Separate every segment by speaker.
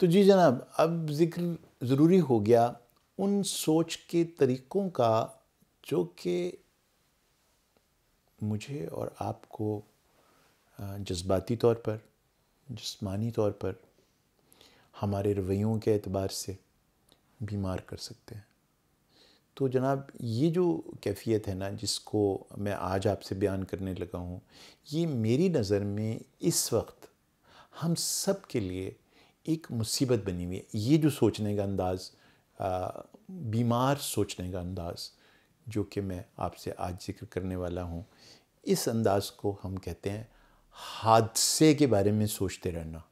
Speaker 1: तो जी जनाब अब ज़िक्र ज़रूरी हो गया उन सोच के तरीक़ों का जो कि मुझे और आपको जज्बाती तौर पर जिसमानी तौर पर हमारे रवैयों के अतबार से बीमार कर सकते हैं तो जनाब ये जो कैफियत है ना जिसको मैं आज आपसे बयान करने लगा हूँ ये मेरी नज़र में इस वक्त हम सब के लिए एक मुसीबत बनी हुई है ये जो सोचने का अंदाज़ बीमार सोचने का अंदाज़ जो कि मैं आपसे आज जिक्र करने वाला हूँ इस अंदाज़ को हम कहते हैं हादसे के बारे में सोचते रहना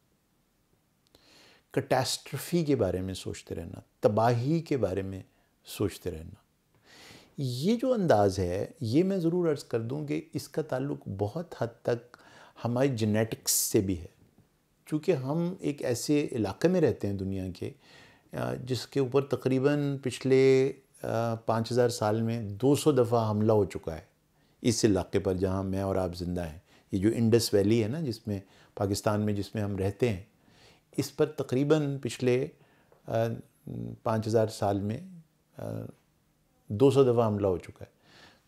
Speaker 1: कटेस्ट्रफी के बारे में सोचते रहना तबाही के बारे में सोचते रहना ये जो अंदाज़ है ये मैं ज़रूर अर्ज़ कर दूँ कि इसका ताल्लुक बहुत हद तक हमारी जेनेटिक्स से भी है चूँकि हम एक ऐसे इलाके में रहते हैं दुनिया के जिसके ऊपर तकरीबन पिछले पाँच हज़ार साल में 200 दफ़ा हमला हो चुका है इस इलाके पर जहाँ मैं और आप ज़िंदा हैं ये जो इंडस वैली है ना जिसमें पाकिस्तान में जिसमें हम रहते हैं इस पर तकरीबन पिछले पाँच हज़ार साल में दो सौ दफ़ा हमला हो चुका है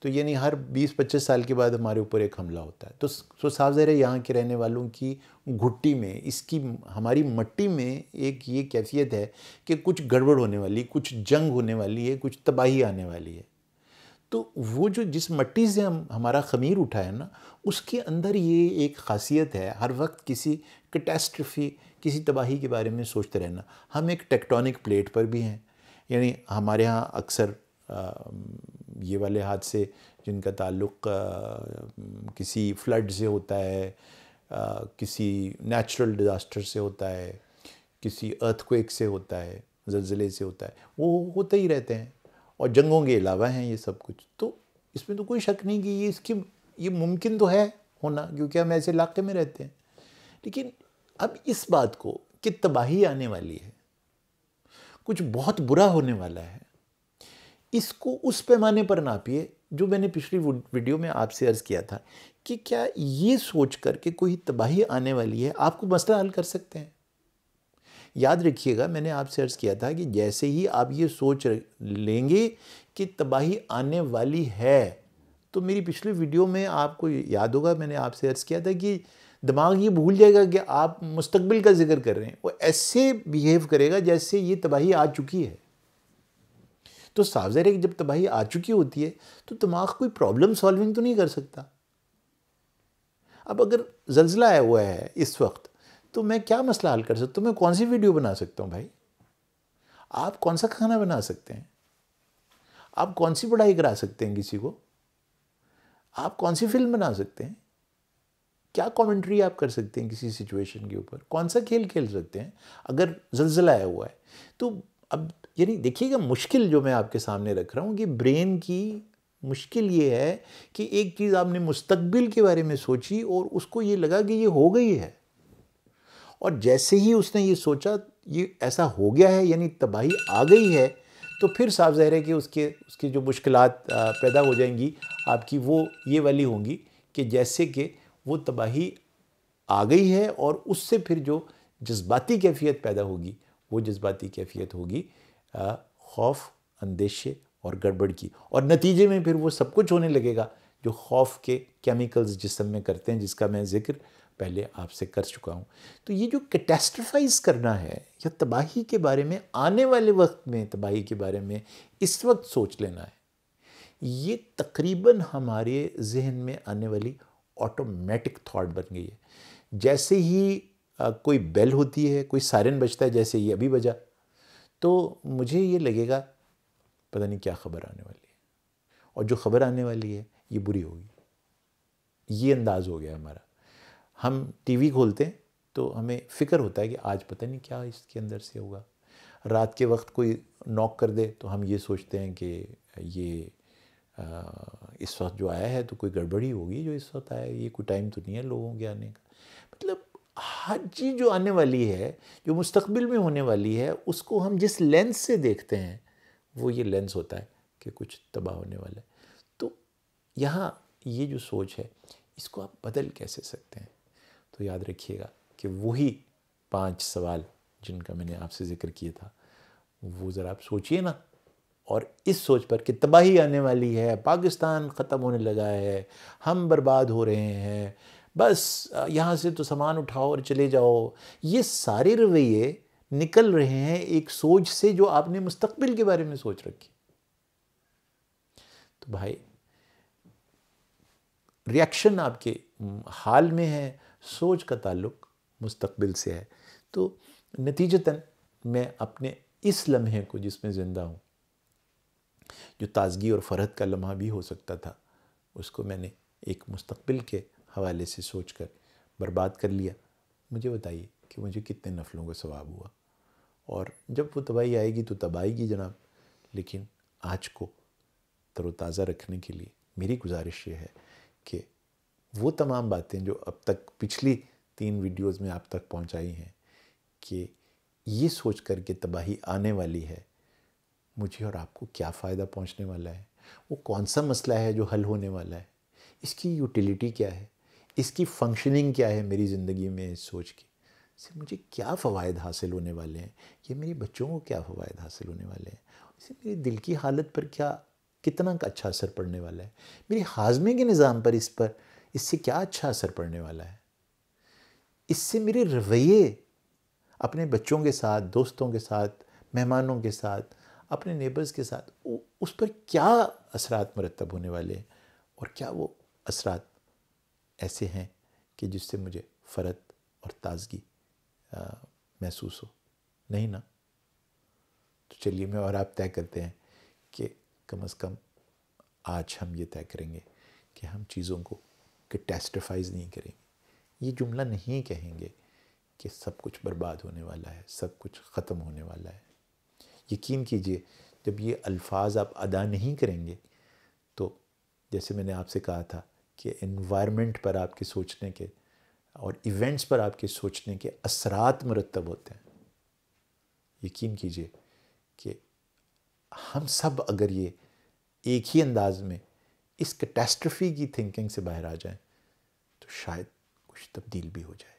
Speaker 1: तो यानी हर 20-25 साल के बाद हमारे ऊपर एक हमला होता है तो सो साफ जहर है यहाँ के रहने वालों की घुट्टी में इसकी हमारी मट्टी में एक ये कैफियत है कि कुछ गड़बड़ होने वाली कुछ जंग होने वाली है कुछ तबाही आने वाली है तो वो जो जिस मट्टी से हम हमारा खमीर उठा है ना उसके अंदर ये एक खासियत है हर वक्त किसी कैटेस्ट्रफी किसी तबाही के बारे में सोचते रहना हम एक टेक्टोनिक प्लेट पर भी हैं यानी हमारे यहाँ अक्सर ये वाले हादसे जिनका ताल्लुक किसी फ्लड से होता है किसी नेचुरल डिज़ास्टर से होता है किसी अर्थक्वेक से होता है जलजिले से होता है वो होते ही रहते हैं और जंगों के अलावा हैं ये सब कुछ तो इसमें तो कोई शक नहीं कि ये इसकी ये मुमकिन तो है होना क्योंकि हम ऐसे इलाके में रहते हैं लेकिन अब इस बात को कि तबाही आने वाली है कुछ बहुत बुरा होने वाला है इसको उस पैमाने पर नापिए जो मैंने पिछली वीडियो में आपसे अर्ज़ किया था कि क्या ये सोच कर के कोई तबाही आने वाली है आपको मसला हल कर सकते हैं याद रखिएगा मैंने आपसे अर्ज़ किया था कि जैसे ही आप ये सोच लेंगे कि तबाही आने वाली है तो मेरी पिछली वीडियो में आपको याद होगा मैंने आपसे अर्ज़ किया था कि दिमाग ये भूल जाएगा कि आप मुस्तबिल का जिक्र कर रहे हैं वो ऐसे बिहेव करेगा जैसे ये तबाही आ चुकी है तो साफ जहर जब तबाही आ चुकी होती है तो दिमाग कोई प्रॉब्लम सॉल्विंग तो नहीं कर सकता अब अगर जलजिला आया हुआ है इस वक्त तो मैं क्या मसला हल कर सकता हूँ तो मैं कौन सी वीडियो बना सकता हूँ भाई आप कौन सा खाना बना सकते हैं आप कौन सी पढ़ाई करा सकते हैं किसी को आप कौन सी फिल्म बना सकते हैं क्या कमेंट्री आप कर सकते हैं किसी सिचुएशन के ऊपर कौन सा खेल खेल सकते हैं अगर जलजिला आया हुआ है तो अब यानी देखिएगा मुश्किल जो मैं आपके सामने रख रहा हूँ कि ब्रेन की मुश्किल ये है कि एक चीज़ आपने मुस्तकबिल के बारे में सोची और उसको ये लगा कि ये हो गई है और जैसे ही उसने ये सोचा ये ऐसा हो गया है यानी तबाही आ गई है तो फिर साफ ज़ाहिर है कि उसके उसकी जो मुश्किल पैदा हो जाएंगी आपकी वो ये वाली होंगी कि जैसे कि वो तबाही आ गई है और उससे फिर जो जज्बाती कैफियत पैदा होगी वो जज्बाती कैफियत होगी खौफ अंदेशे और गड़बड़ की और नतीजे में फिर वो सब कुछ होने लगेगा जो खौफ के केमिकल्स जिसम में करते हैं जिसका मैं जिक्र पहले आपसे कर चुका हूँ तो ये जो कैटेस्ट्रफाइज करना है या तबाही के बारे में आने वाले वक्त में तबाही के बारे में इस वक्त सोच लेना है ये तकरीबन हमारे जहन में आने वाली ऑटोमेटिक थाट बन गई है जैसे ही आ, कोई बेल होती है कोई सारन बजता है जैसे ये अभी बजा तो मुझे ये लगेगा पता नहीं क्या खबर आने वाली है और जो खबर आने वाली है ये बुरी होगी ये अंदाज़ हो गया हमारा हम टीवी खोलते हैं तो हमें फ़िक्र होता है कि आज पता नहीं क्या इसके अंदर से होगा रात के वक्त कोई नॉक कर दे तो हम ये सोचते हैं कि ये आ, इस वक्त जो आया है तो कोई गड़बड़ी होगी जो इस वक्त आया ये कोई टाइम तो नहीं है लोगों के आने का मतलब हर चीज़ जो आने वाली है जो मुस्तबिल में होने वाली है उसको हम जिस लेंस से देखते हैं वो ये लेंस होता है कि कुछ तबाह होने वाला है तो यहाँ ये जो सोच है इसको आप बदल कैसे सकते हैं तो याद रखिएगा कि वही पांच सवाल जिनका मैंने आपसे ज़िक्र किया था वो ज़रा आप सोचिए ना और इस सोच पर कि तबाही आने वाली है पाकिस्तान ख़त्म होने लगा है हम बर्बाद हो रहे हैं बस यहाँ से तो सामान उठाओ और चले जाओ ये सारे रवैये निकल रहे हैं एक सोच से जो आपने मुस्तकबिल के बारे में सोच रखी तो भाई रिएक्शन आपके हाल में है सोच का ताल्लुक मुस्तकबिल से है तो नतीजतन मैं अपने इस लम्हे को जिसमें ज़िंदा हूँ जो ताज़गी और फ़रहत का लम्हा भी हो सकता था उसको मैंने एक मुस्तबिल के हवाले से सोच कर बर्बाद कर लिया मुझे बताइए कि मुझे कितने नफलों का सवाब हुआ और जब वो तबाही आएगी तो तब आएगी जनाब लेकिन आज को तरोताज़ा रखने के लिए मेरी गुजारिश ये है कि वो तमाम बातें जो अब तक पिछली तीन वीडियोस में आप तक पहुंचाई हैं कि ये सोच कर के तबाही आने वाली है मुझे और आपको क्या फ़ायदा पहुंचने वाला है वो कौन सा मसला है जो हल होने वाला है इसकी यूटिलिटी क्या है इसकी फंक्शनिंग क्या है मेरी ज़िंदगी में सोच की इससे मुझे क्या फ़वाद हासिल होने वाले हैं ये मेरे बच्चों को क्या फ़वाद हासिल होने वाले हैं इससे मेरी दिल की हालत पर क्या कितना का अच्छा असर पड़ने वाला है मेरे हाजमे के निज़ाम पर इस पर इससे क्या अच्छा असर पड़ने वाला है इससे मेरे रवैये अपने बच्चों के साथ दोस्तों के साथ मेहमानों के साथ अपने नेबर्स के साथ उस पर क्या असरात मरतब होने वाले हैं और क्या वो असरात ऐसे हैं कि जिससे मुझे फ़र्द और ताज़गी महसूस हो नहीं ना तो चलिए मैं और आप तय करते हैं कि कम अज़ कम आज हम ये तय करेंगे कि हम चीज़ों को कैटेस्ट्रफाइज़ नहीं करेंगे ये जुमला नहीं कहेंगे कि सब कुछ बर्बाद होने वाला है सब कुछ ख़त्म होने वाला है यकीन कीजिए जब ये अल्फाज आप अदा नहीं करेंगे तो जैसे मैंने आपसे कहा था कि इन्वायरमेंट पर आपके सोचने के और इवेंट्स पर आपके सोचने के असरात मरतब होते हैं यकीन कीजिए कि हम सब अगर ये एक ही अंदाज में इस कैटेस्ट्रफी की थिंकिंग से बाहर आ जाएं तो शायद कुछ तब्दील भी हो जाए